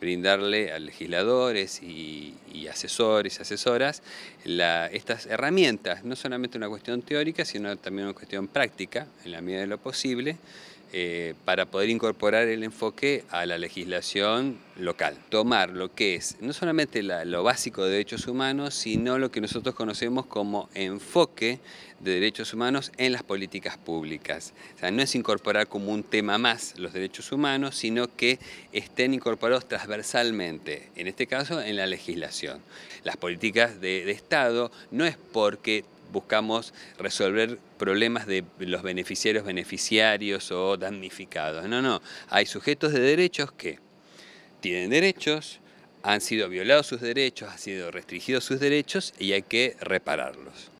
brindarle a legisladores y, asesores y asesoras estas herramientas, no solamente una cuestión teórica, sino también una cuestión práctica, en la medida de lo posible, eh, para poder incorporar el enfoque a la legislación local. Tomar lo que es no solamente lo básico de derechos humanos, sino lo que nosotros conocemos como enfoque de derechos humanos en las políticas públicas. O sea, no es incorporar como un tema más los derechos humanos, sino que estén incorporados transversalmente, en este caso en la legislación. Las políticas de, de Estado no es porque buscamos resolver problemas de los beneficiarios, beneficiarios o damnificados. No, no, hay sujetos de derechos que tienen derechos, han sido violados sus derechos, han sido restringidos sus derechos y hay que repararlos.